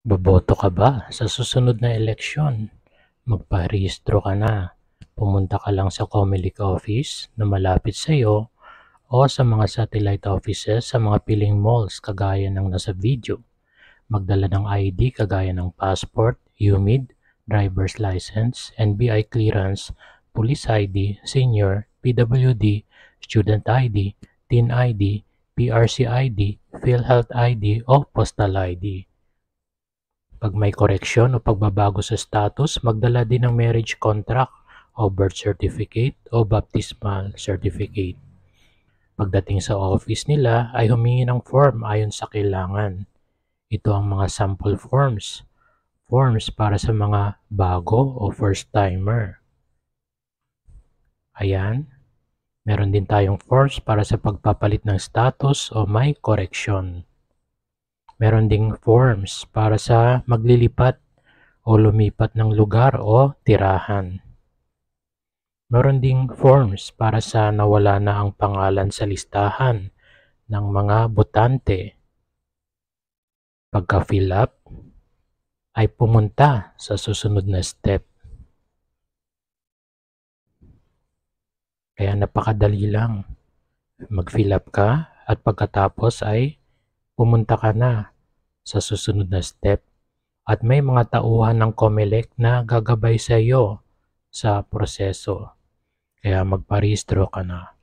Boboto ka ba sa susunod na eleksyon? Magparehistro ka na. Pumunta ka lang sa Comelec office na malapit sa iyo o sa mga satellite offices sa mga piling malls kagaya ng nasa video. Magdala ng ID kagaya ng passport, UMID, driver's license, NBI clearance, police ID, senior, PWD, student ID, teen ID, PRC ID, PhilHealth ID o postal ID. Pag may koreksyon o pagbabago sa status, magdala din ng marriage contract o birth certificate o baptismal certificate. Pagdating sa office nila ay humingi ng form ayon sa kailangan. Ito ang mga sample forms. Forms para sa mga bago o first timer. Ayan. Meron din tayong forms para sa pagpapalit ng status o may correction. Meron ding forms para sa maglilipat o lumipat ng lugar o tirahan. Meron ding forms para sa nawala na ang pangalan sa listahan ng mga botante. Pagka-fill up, ay pumunta sa susunod na step. Kaya napakadali lang. Mag-fill up ka at pagkatapos ay pumunta ka na sa susunod na step at may mga tauhan ng COMELEC na gagabay sa iyo sa proseso. Kaya magparehistro ka na.